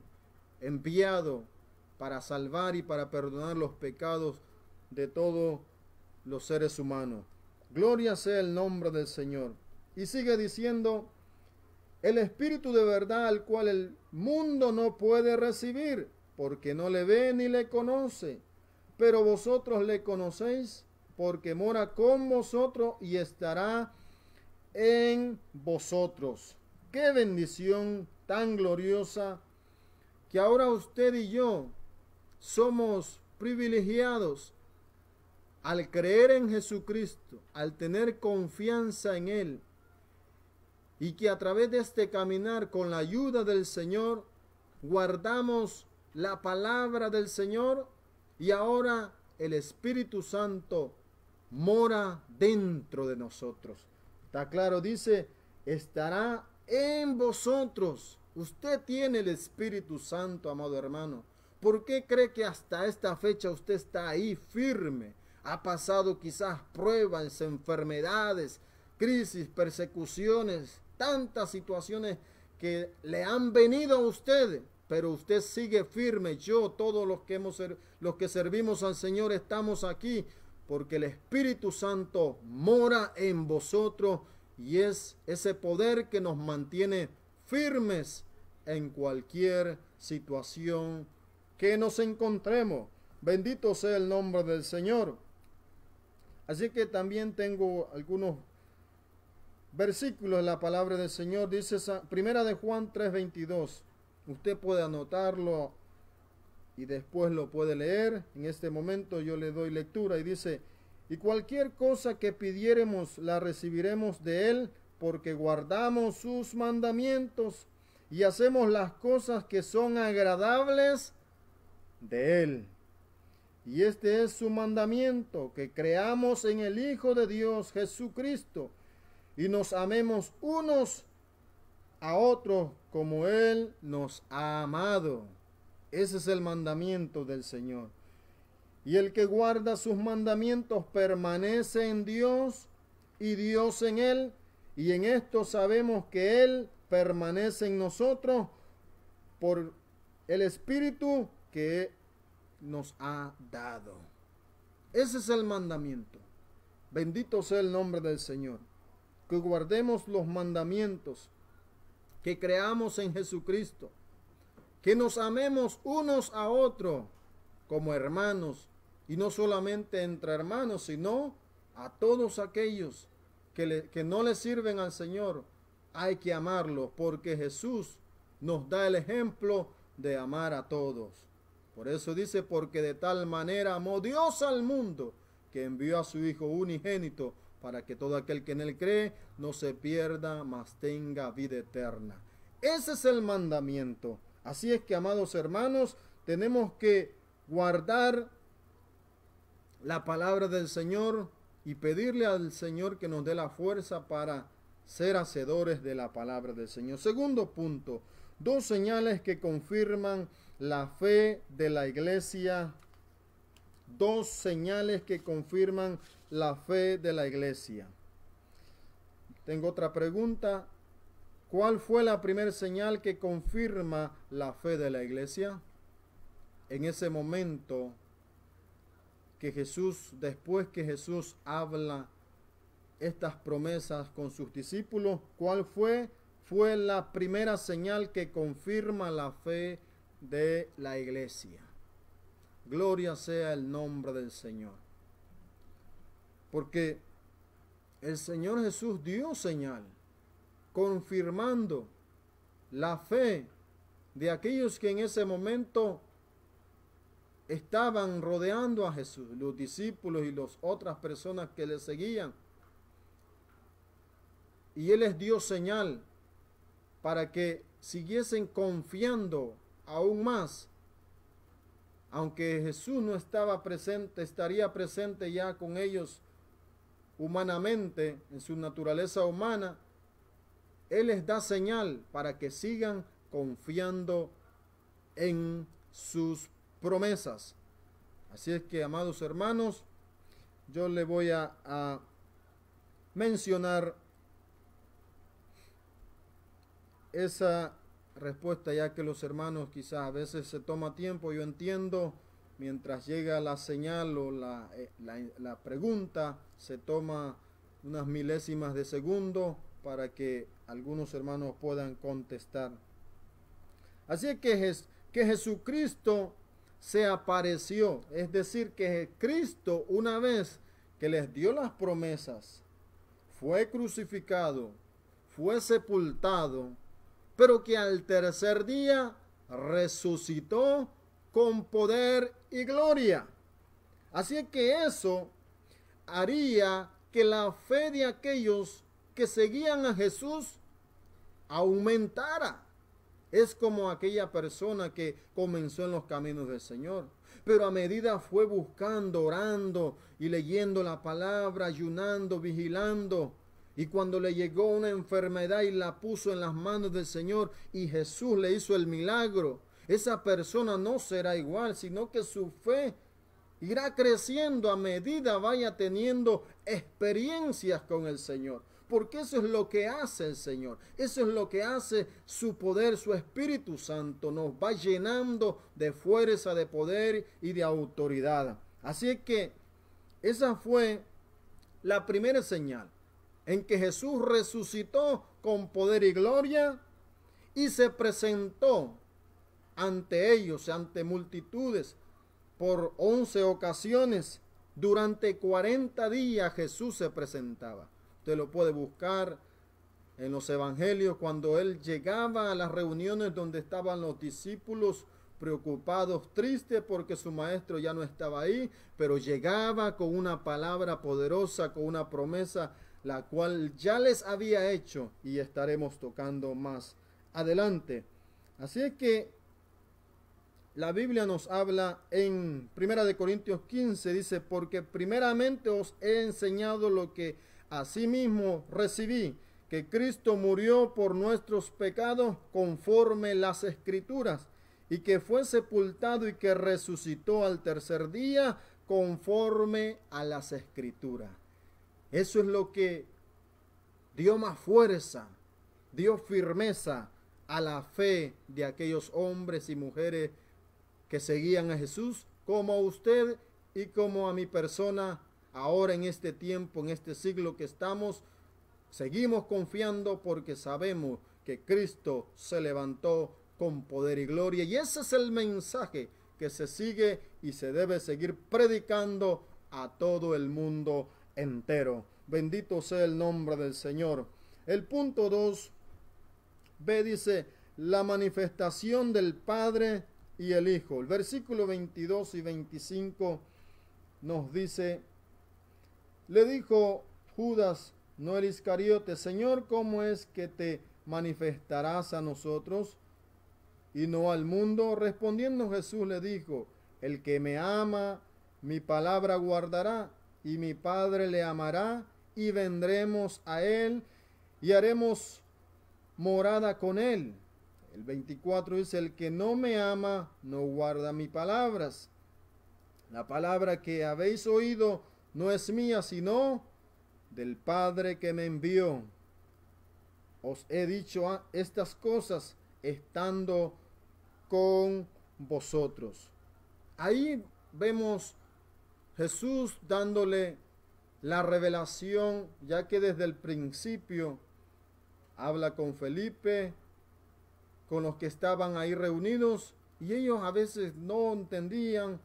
enviado para salvar y para perdonar los pecados de todos los seres humanos. Gloria sea el nombre del Señor. Y sigue diciendo, el Espíritu de verdad al cual el mundo no puede recibir, porque no le ve ni le conoce, pero vosotros le conocéis, porque mora con vosotros y estará en vosotros. Qué bendición tan gloriosa que ahora usted y yo somos privilegiados al creer en Jesucristo, al tener confianza en Él, y que a través de este caminar con la ayuda del Señor, guardamos la palabra del Señor y ahora el Espíritu Santo mora dentro de nosotros. Está claro, dice, estará en vosotros. Usted tiene el Espíritu Santo, amado hermano. ¿Por qué cree que hasta esta fecha usted está ahí firme? Ha pasado quizás pruebas, enfermedades, crisis, persecuciones, tantas situaciones que le han venido a usted, pero usted sigue firme. Yo, todos los que, hemos, los que servimos al Señor, estamos aquí porque el Espíritu Santo mora en vosotros y es ese poder que nos mantiene firmes en cualquier situación que nos encontremos. Bendito sea el nombre del Señor. Así que también tengo algunos versículos de la palabra del Señor. Dice Primera de Juan 3:22. Usted puede anotarlo y después lo puede leer. En este momento yo le doy lectura y dice, y cualquier cosa que pidiéremos la recibiremos de Él porque guardamos sus mandamientos y hacemos las cosas que son agradables de Él. Y este es su mandamiento, que creamos en el Hijo de Dios Jesucristo y nos amemos unos a otros como Él nos ha amado. Ese es el mandamiento del Señor. Y el que guarda sus mandamientos permanece en Dios y Dios en Él. Y en esto sabemos que Él permanece en nosotros por el Espíritu que nos ha dado. Ese es el mandamiento. Bendito sea el nombre del Señor. Que guardemos los mandamientos, que creamos en Jesucristo, que nos amemos unos a otros como hermanos, y no solamente entre hermanos, sino a todos aquellos que, no le sirven al Señor. Hay que amarlos porque Jesús nos da el ejemplo de amar a todos. Por eso dice, porque de tal manera amó Dios al mundo que envió a su Hijo unigénito para que todo aquel que en él cree no se pierda, mas tenga vida eterna. Ese es el mandamiento. Así es que, amados hermanos, tenemos que guardar la palabra del Señor y pedirle al Señor que nos dé la fuerza para ser hacedores de la palabra del Señor. Segundo punto, dos señales que confirman la fe de la iglesia. Dos señales que confirman la fe de la iglesia. Tengo otra pregunta. ¿Cuál fue la primera señal que confirma la fe de la iglesia? En ese momento que Jesús, después que Jesús habla estas promesas con sus discípulos, ¿cuál fue? Fue la primera señal que confirma la fe de la iglesia. Gloria sea el nombre del Señor. Porque el Señor Jesús dio señal confirmando la fe de aquellos que en ese momento estaban rodeando a Jesús, los discípulos y las otras personas que le seguían. Y Él les dio señal para que siguiesen confiando Aún más, aunque Jesús no estaba presente, estaría presente ya con ellos humanamente, en su naturaleza humana, Él les da señal para que sigan confiando en sus promesas. Así es que, amados hermanos, yo le voy a, a mencionar esa respuesta, ya que los hermanos quizás a veces se toma tiempo, yo entiendo, mientras llega la señal o la, eh, pregunta, se toma unas milésimas de segundo para que algunos hermanos puedan contestar. Así que, que Jesucristo se apareció, es decir, que Cristo una vez que les dio las promesas, fue crucificado, fue sepultado, pero que al tercer día resucitó con poder y gloria. Así que eso haría que la fe de aquellos que seguían a Jesús aumentara. Es como aquella persona que comenzó en los caminos del Señor, pero a medida fue buscando, orando y leyendo la palabra, ayunando, vigilando, y cuando le llegó una enfermedad y la puso en las manos del Señor y Jesús le hizo el milagro, esa persona no será igual, sino que su fe irá creciendo a medida vaya teniendo experiencias con el Señor. Porque eso es lo que hace el Señor. Eso es lo que hace su poder, su Espíritu Santo. Nos va llenando de fuerza, de poder y de autoridad. Así que esa fue la primera señal en que Jesús resucitó con poder y gloria y se presentó ante ellos, ante multitudes, por once ocasiones. Durante 40 días Jesús se presentaba. Usted lo puede buscar en los evangelios cuando él llegaba a las reuniones donde estaban los discípulos preocupados, tristes porque su maestro ya no estaba ahí, pero llegaba con una palabra poderosa, con una promesa la cual ya les había hecho y estaremos tocando más adelante. Así es que la Biblia nos habla en Primera de Corintios 15 dice, "Porque primeramente os he enseñado lo que asimismo recibí, que Cristo murió por nuestros pecados conforme las Escrituras, y que fue sepultado y que resucitó al tercer día conforme a las Escrituras." Eso es lo que dio más fuerza, dio firmeza a la fe de aquellos hombres y mujeres que seguían a Jesús, como a usted y como a mi persona, ahora en este tiempo, en este siglo que estamos, seguimos confiando porque sabemos que Cristo se levantó con poder y gloria. Y ese es el mensaje que se sigue y se debe seguir predicando a todo el mundo entero. Bendito sea el nombre del Señor. El punto 2, B dice, la manifestación del Padre y el Hijo. El versículo 22 y 25 nos dice, le dijo Judas, no el Iscariote, Señor, ¿cómo es que te manifestarás a nosotros y no al mundo? Respondiendo Jesús le dijo, el que me ama, mi palabra guardará y mi Padre le amará y vendremos a él y haremos morada con él. El 24 dice, el que no me ama no guarda mis palabras. La palabra que habéis oído no es mía, sino del Padre que me envió. Os he dicho ah, estas cosas estando con vosotros. Ahí vemos Jesús dándole la revelación, ya que desde el principio habla con Felipe, con los que estaban ahí reunidos, y ellos a veces no entendían,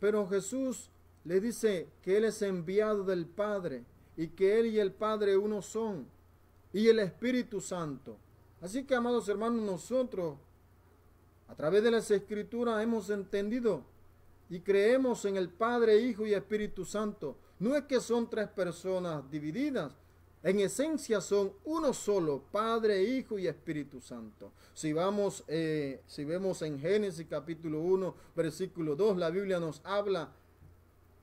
pero Jesús le dice que Él es enviado del Padre y que Él y el Padre uno son, y el Espíritu Santo. Así que, amados hermanos, nosotros, a través de las escrituras, hemos entendido y creemos en el Padre, Hijo y Espíritu Santo. No es que son tres personas divididas, en esencia son uno solo, Padre, Hijo y Espíritu Santo. Si vamos, eh, si vemos en Génesis capítulo 1, versículo 2, la Biblia nos habla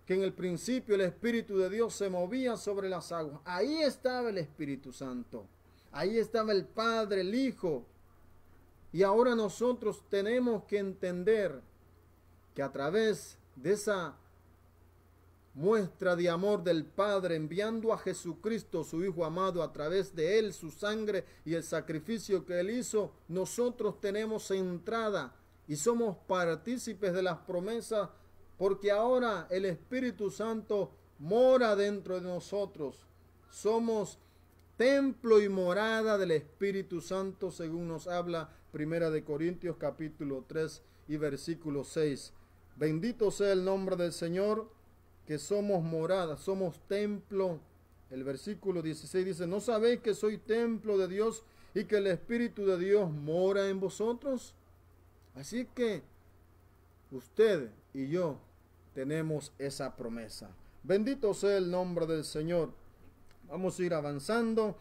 que en el principio el Espíritu de Dios se movía sobre las aguas. Ahí estaba el Espíritu Santo. Ahí estaba el Padre, el Hijo. Y ahora nosotros tenemos que entender que a través de esa muestra de amor del Padre enviando a Jesucristo, su Hijo amado, a través de Él, su sangre y el sacrificio que Él hizo, nosotros tenemos entrada y somos partícipes de las promesas porque ahora el Espíritu Santo mora dentro de nosotros. Somos templo y morada del Espíritu Santo, según nos habla Primera de Corintios capítulo 3 y versículo 6. Bendito sea el nombre del Señor, que somos morada, somos templo. El versículo 16 dice, ¿no sabéis que soy templo de Dios y que el Espíritu de Dios mora en vosotros? Así que usted y yo tenemos esa promesa. Bendito sea el nombre del Señor. Vamos a ir avanzando.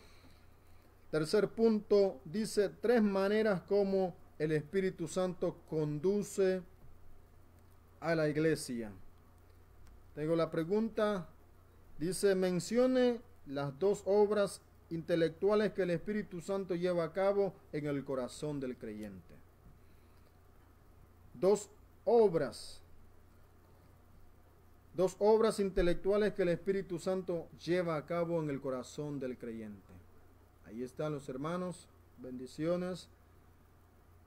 Tercer punto, dice tres maneras como el Espíritu Santo conduce a la iglesia. Tengo la pregunta. Dice, mencione las dos obras intelectuales que el Espíritu Santo lleva a cabo en el corazón del creyente. Dos obras. Dos obras intelectuales que el Espíritu Santo lleva a cabo en el corazón del creyente. Ahí están los hermanos. Bendiciones.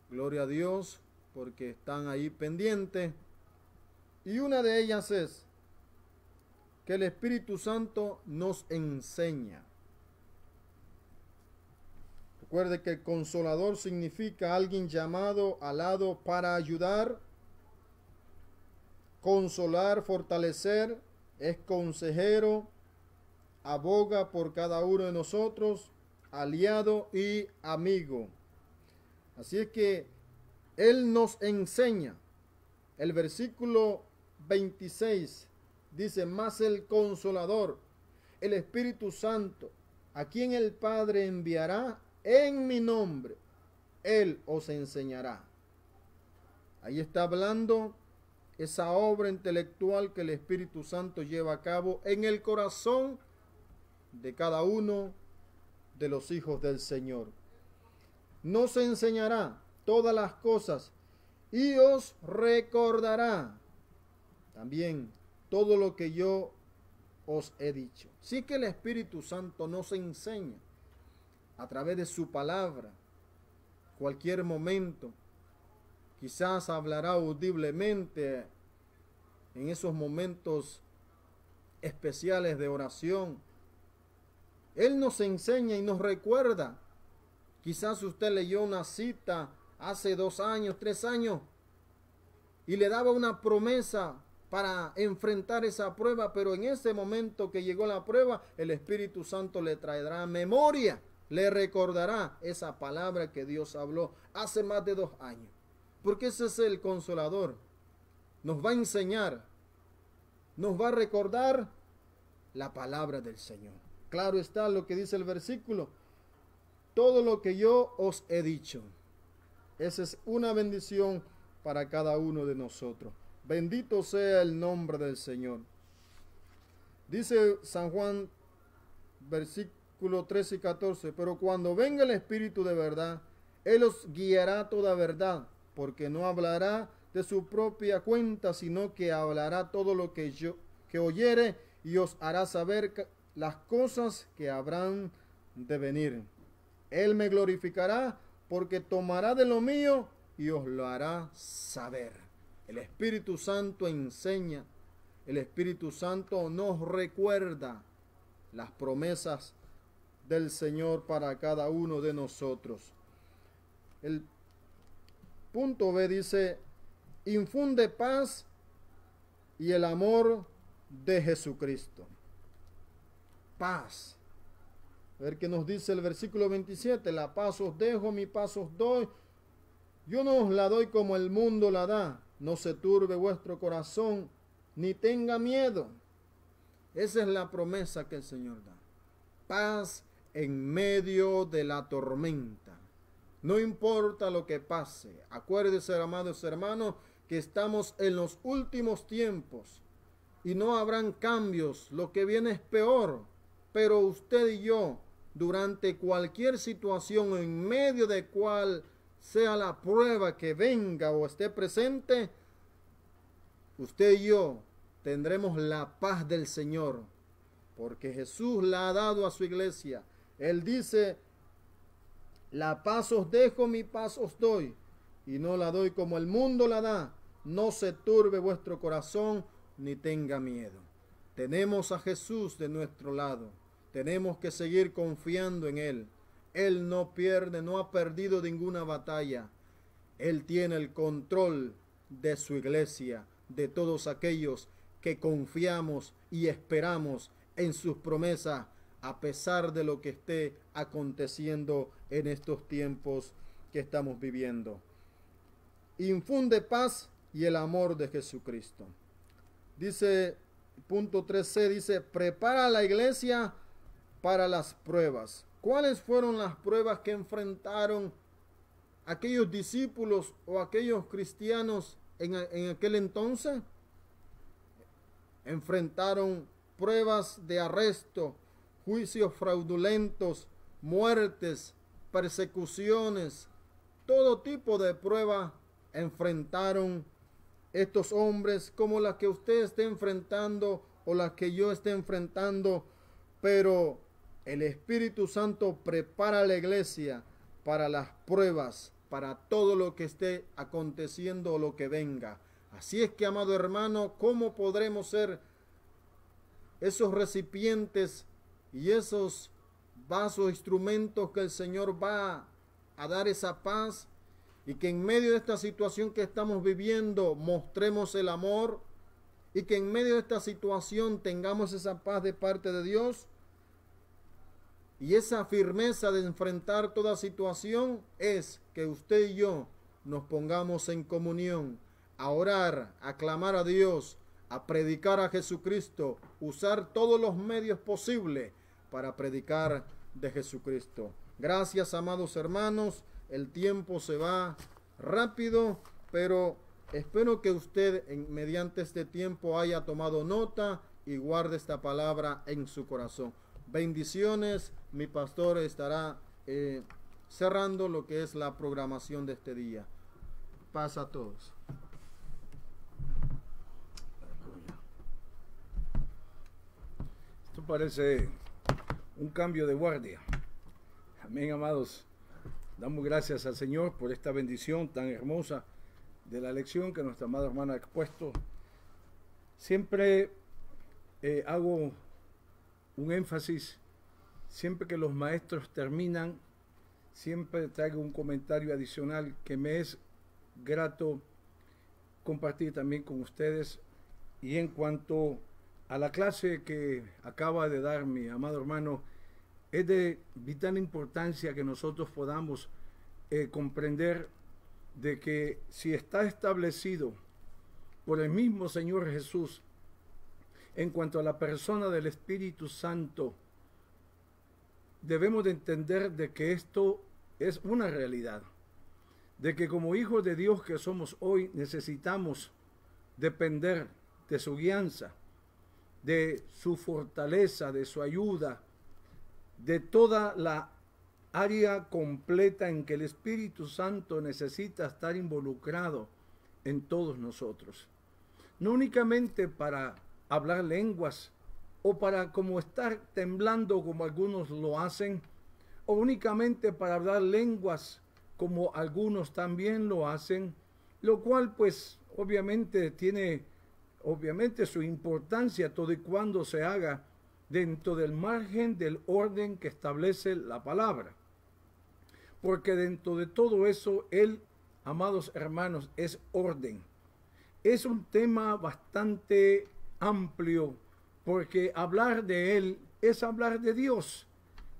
Gloria a Dios porque están ahí pendientes y una de ellas es que el Espíritu Santo nos enseña. Recuerde que el consolador significa alguien llamado, al lado para ayudar, consolar, fortalecer, es consejero, aboga por cada uno de nosotros, aliado y amigo. Así es que Él nos enseña. El versículo 26 dice, más el consolador, el Espíritu Santo, a quien el Padre enviará en mi nombre, Él os enseñará. Ahí está hablando esa obra intelectual que el Espíritu Santo lleva a cabo en el corazón de cada uno de los hijos del Señor. Nos enseñará todas las cosas y os recordará también todo lo que yo os he dicho. Sí que el Espíritu Santo nos enseña a través de su palabra, cualquier momento, quizás hablará audiblemente en esos momentos especiales de oración. Él nos enseña y nos recuerda. Quizás usted leyó una cita hace dos años, tres años, y le daba una promesa para enfrentar esa prueba, pero en ese momento que llegó la prueba, el Espíritu Santo le traerá memoria, le recordará esa palabra que Dios habló hace más de dos años. Porque ese es el consolador. Nos va a enseñar, nos va a recordar la palabra del Señor. Claro está lo que dice el versículo. Todo lo que yo os he dicho. Esa es una bendición para cada uno de nosotros. Bendito sea el nombre del Señor. Dice San Juan, versículo 13 y 14, pero cuando venga el Espíritu de verdad, Él os guiará toda verdad, porque no hablará de su propia cuenta, sino que hablará todo lo que yo que oyere y os hará saber las cosas que habrán de venir. Él me glorificará porque tomará de lo mío y os lo hará saber. El Espíritu Santo enseña, el Espíritu Santo nos recuerda las promesas del Señor para cada uno de nosotros. El punto B dice, infunde paz y el amor de Jesucristo. Paz. A ver qué nos dice el versículo 27. La paz os dejo, mi paz os doy. Yo no os la doy como el mundo la da no se turbe vuestro corazón, ni tenga miedo. Esa es la promesa que el Señor da. Paz en medio de la tormenta. No importa lo que pase. Acuérdese, amados hermanos, que estamos en los últimos tiempos y no habrán cambios. Lo que viene es peor. Pero usted y yo, durante cualquier situación en medio de cual sea la prueba que venga o esté presente, usted y yo tendremos la paz del Señor, porque Jesús la ha dado a su iglesia. Él dice, la paz os dejo, mi paz os doy, y no la doy como el mundo la da. No se turbe vuestro corazón ni tenga miedo. Tenemos a Jesús de nuestro lado. Tenemos que seguir confiando en Él. Él no pierde, no ha perdido ninguna batalla. Él tiene el control de su iglesia, de todos aquellos que confiamos y esperamos en sus promesas, a pesar de lo que esté aconteciendo en estos tiempos que estamos viviendo. Infunde paz y el amor de Jesucristo. Dice, punto 3c, dice, prepara a la iglesia para las pruebas. ¿Cuáles fueron las pruebas que enfrentaron aquellos discípulos o aquellos cristianos en, aquel entonces? Enfrentaron pruebas de arresto, juicios fraudulentos, muertes, persecuciones, todo tipo de pruebas enfrentaron estos hombres como las que usted esté enfrentando o las que yo esté enfrentando, pero el Espíritu Santo prepara la iglesia para las pruebas, para todo lo que esté aconteciendo o lo que venga. Así es que, amado hermano, ¿cómo podremos ser esos recipientes y esos vasos, instrumentos que el Señor va a dar esa paz y que en medio de esta situación que estamos viviendo mostremos el amor y que en medio de esta situación tengamos esa paz de parte de Dios? Y esa firmeza de enfrentar toda situación es que usted y yo nos pongamos en comunión, a orar, a clamar a Dios, a predicar a Jesucristo, usar todos los medios posibles para predicar de Jesucristo. Gracias, amados hermanos. El tiempo se va rápido, pero espero que usted en, mediante este tiempo haya tomado nota y guarde esta palabra en su corazón. Bendiciones mi pastor estará eh, cerrando lo que es la programación de este día. Paz a todos. Esto parece un cambio de guardia. Amén, amados. Damos gracias al Señor por esta bendición tan hermosa de la lección que nuestra amada hermana ha expuesto. Siempre eh, hago un énfasis Siempre que los maestros terminan, siempre traigo un comentario adicional que me es grato compartir también con ustedes. Y en cuanto a la clase que acaba de dar mi amado hermano, es de vital importancia que nosotros podamos eh, comprender de que si está establecido por el mismo Señor Jesús en cuanto a la persona del Espíritu Santo, debemos de entender de que esto es una realidad, de que como hijos de Dios que somos hoy necesitamos depender de su guianza, de su fortaleza, de su ayuda, de toda la área completa en que el Espíritu Santo necesita estar involucrado en todos nosotros. No únicamente para hablar lenguas, o para como estar temblando como algunos lo hacen, o únicamente para hablar lenguas como algunos también lo hacen, lo cual pues obviamente tiene obviamente su importancia todo y cuando se haga dentro del margen del orden que establece la palabra. Porque dentro de todo eso, él, amados hermanos, es orden. Es un tema bastante amplio porque hablar de Él es hablar de Dios.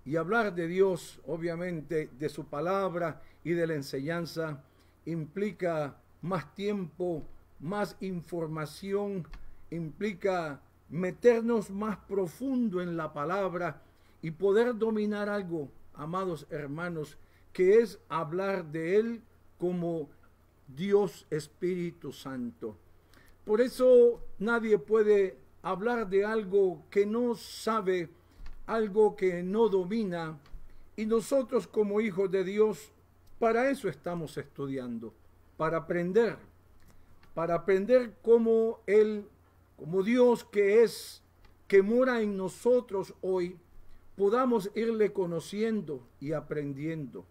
Y hablar de Dios, obviamente, de su palabra y de la enseñanza, implica más tiempo, más información, implica meternos más profundo en la palabra y poder dominar algo, amados hermanos, que es hablar de Él como Dios Espíritu Santo. Por eso nadie puede hablar de algo que no sabe, algo que no domina. Y nosotros como hijos de Dios, para eso estamos estudiando, para aprender, para aprender cómo Él, como Dios que es, que mora en nosotros hoy, podamos irle conociendo y aprendiendo.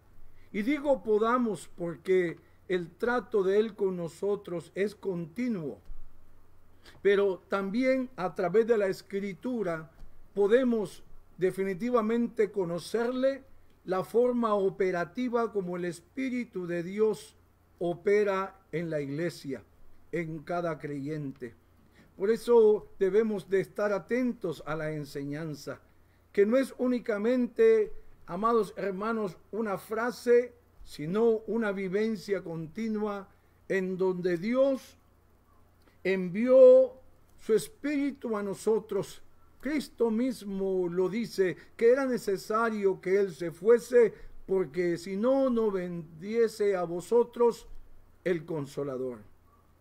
Y digo podamos porque el trato de Él con nosotros es continuo pero también a través de la escritura podemos definitivamente conocerle la forma operativa como el Espíritu de Dios opera en la iglesia, en cada creyente. Por eso debemos de estar atentos a la enseñanza, que no es únicamente, amados hermanos, una frase, sino una vivencia continua en donde Dios envió su espíritu a nosotros. Cristo mismo lo dice, que era necesario que Él se fuese, porque si no, no vendiese a vosotros el consolador,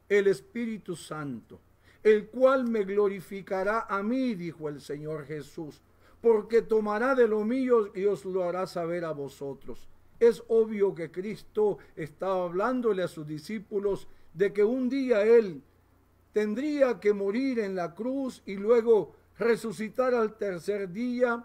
el Espíritu Santo, el cual me glorificará a mí, dijo el Señor Jesús, porque tomará de lo mío y os lo hará saber a vosotros. Es obvio que Cristo estaba hablándole a sus discípulos de que un día Él tendría que morir en la cruz y luego resucitar al tercer día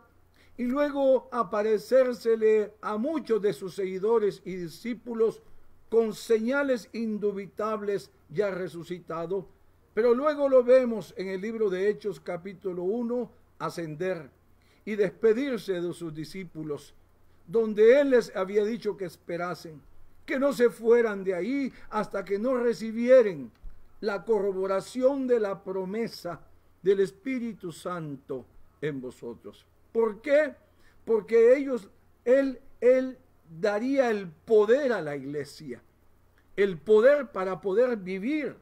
y luego aparecérsele a muchos de sus seguidores y discípulos con señales indubitables ya resucitado. Pero luego lo vemos en el libro de Hechos capítulo 1 ascender y despedirse de sus discípulos, donde él les había dicho que esperasen, que no se fueran de ahí hasta que no recibieran la corroboración de la promesa del Espíritu Santo en vosotros. ¿Por qué? Porque ellos, él, él daría el poder a la iglesia, el poder para poder vivir,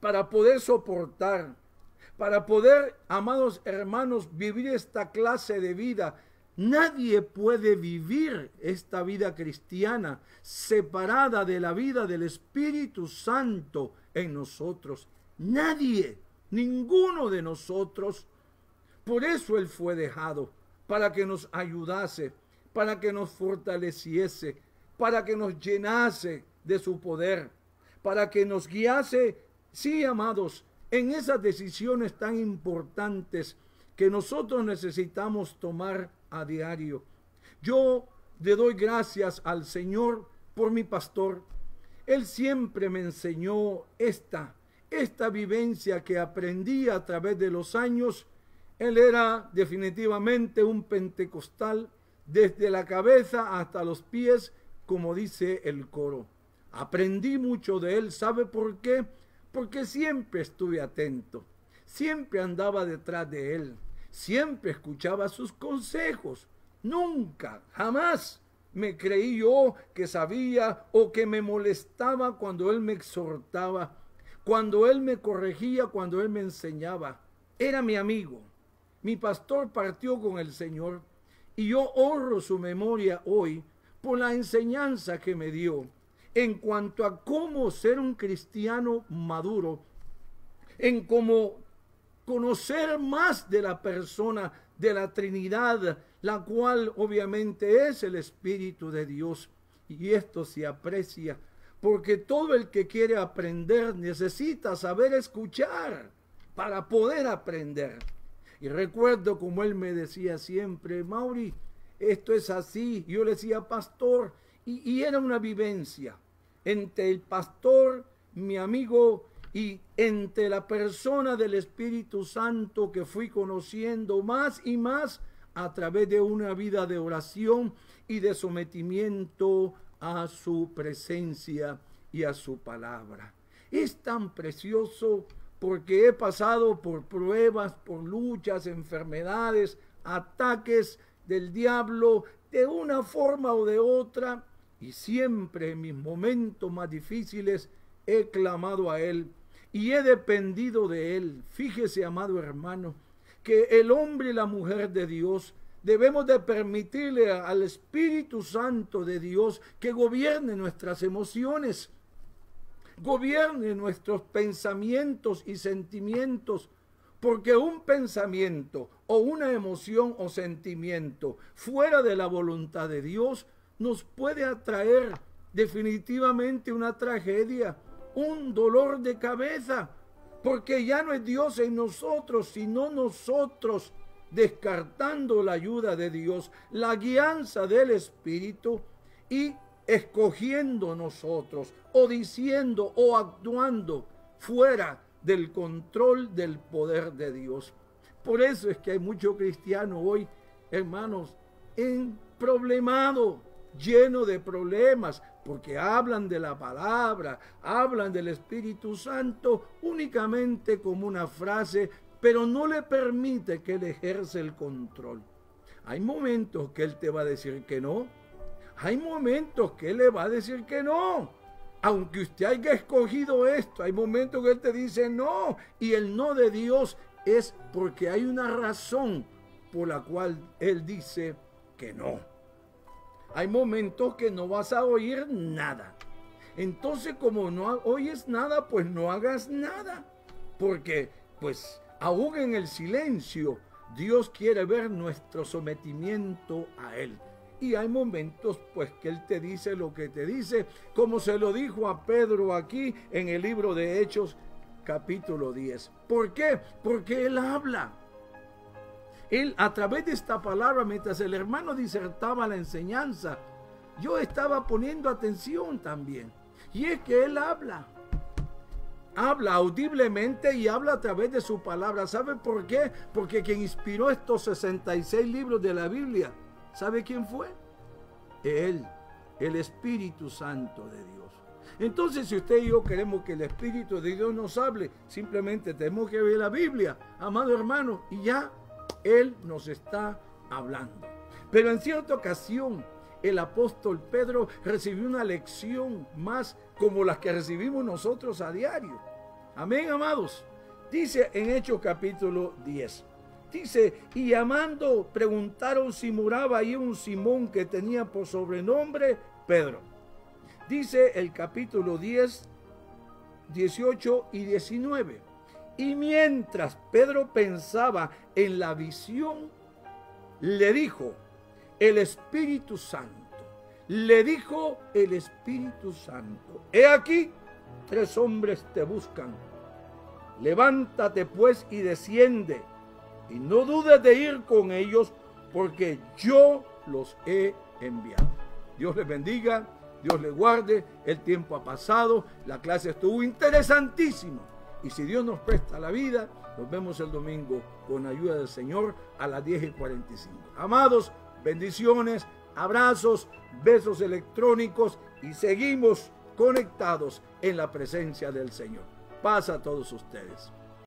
para poder soportar, para poder, amados hermanos, vivir esta clase de vida. Nadie puede vivir esta vida cristiana separada de la vida del Espíritu Santo en nosotros. Nadie, ninguno de nosotros. Por eso Él fue dejado, para que nos ayudase, para que nos fortaleciese, para que nos llenase de su poder, para que nos guiase, sí, amados, en esas decisiones tan importantes que nosotros necesitamos tomar a diario. Yo le doy gracias al Señor por mi pastor, él siempre me enseñó esta, esta vivencia que aprendí a través de los años. Él era definitivamente un pentecostal desde la cabeza hasta los pies, como dice el coro. Aprendí mucho de él, ¿sabe por qué? Porque siempre estuve atento, siempre andaba detrás de él, siempre escuchaba sus consejos, nunca, jamás me creí yo que sabía o que me molestaba cuando Él me exhortaba, cuando Él me corregía, cuando Él me enseñaba. Era mi amigo. Mi pastor partió con el Señor y yo honro su memoria hoy por la enseñanza que me dio en cuanto a cómo ser un cristiano maduro, en cómo conocer más de la persona, de la Trinidad, la cual obviamente es el Espíritu de Dios. Y esto se aprecia, porque todo el que quiere aprender necesita saber escuchar para poder aprender. Y recuerdo como él me decía siempre, Mauri, esto es así. Yo le decía, pastor, y, y era una vivencia entre el pastor, mi amigo, y entre la persona del Espíritu Santo que fui conociendo más y más a través de una vida de oración y de sometimiento a su presencia y a su palabra. Es tan precioso porque he pasado por pruebas, por luchas, enfermedades, ataques del diablo de una forma o de otra y siempre en mis momentos más difíciles he clamado a Él y he dependido de Él. Fíjese, amado hermano, que el hombre y la mujer de Dios debemos de permitirle al Espíritu Santo de Dios que gobierne nuestras emociones, gobierne nuestros pensamientos y sentimientos, porque un pensamiento o una emoción o sentimiento fuera de la voluntad de Dios nos puede atraer definitivamente una tragedia, un dolor de cabeza, porque ya no es Dios en nosotros, sino nosotros descartando la ayuda de Dios, la guianza del Espíritu y escogiendo nosotros o diciendo o actuando fuera del control del poder de Dios. Por eso es que hay mucho cristiano hoy, hermanos, en problemado, lleno de problemas, porque hablan de la palabra, hablan del Espíritu Santo únicamente como una frase, pero no le permite que él ejerce el control. Hay momentos que él te va a decir que no, hay momentos que él le va a decir que no. Aunque usted haya escogido esto, hay momentos que él te dice no, y el no de Dios es porque hay una razón por la cual él dice que no hay momentos que no vas a oír nada. Entonces, como no oyes nada, pues no hagas nada. Porque, pues, aún en el silencio, Dios quiere ver nuestro sometimiento a Él. Y hay momentos, pues, que Él te dice lo que te dice, como se lo dijo a Pedro aquí en el libro de Hechos, capítulo 10. ¿Por qué? Porque Él habla. Él a través de esta palabra, mientras el hermano disertaba la enseñanza, yo estaba poniendo atención también. Y es que Él habla. Habla audiblemente y habla a través de su palabra. ¿Sabe por qué? Porque quien inspiró estos 66 libros de la Biblia, ¿sabe quién fue? Él, el Espíritu Santo de Dios. Entonces, si usted y yo queremos que el Espíritu de Dios nos hable, simplemente tenemos que ver la Biblia, amado hermano, y ya él nos está hablando. Pero en cierta ocasión, el apóstol Pedro recibió una lección más como las que recibimos nosotros a diario. Amén, amados. Dice en Hechos capítulo 10. Dice, y llamando, preguntaron si muraba ahí un Simón que tenía por sobrenombre Pedro. Dice el capítulo 10, 18 y 19. Y mientras Pedro pensaba en la visión, le dijo el Espíritu Santo, le dijo el Espíritu Santo, he aquí, tres hombres te buscan. Levántate pues y desciende, y no dudes de ir con ellos, porque yo los he enviado. Dios les bendiga, Dios les guarde, el tiempo ha pasado, la clase estuvo interesantísima y si Dios nos presta la vida, nos vemos el domingo con ayuda del Señor a las 10 y 45. Amados, bendiciones, abrazos, besos electrónicos y seguimos conectados en la presencia del Señor. Paz a todos ustedes.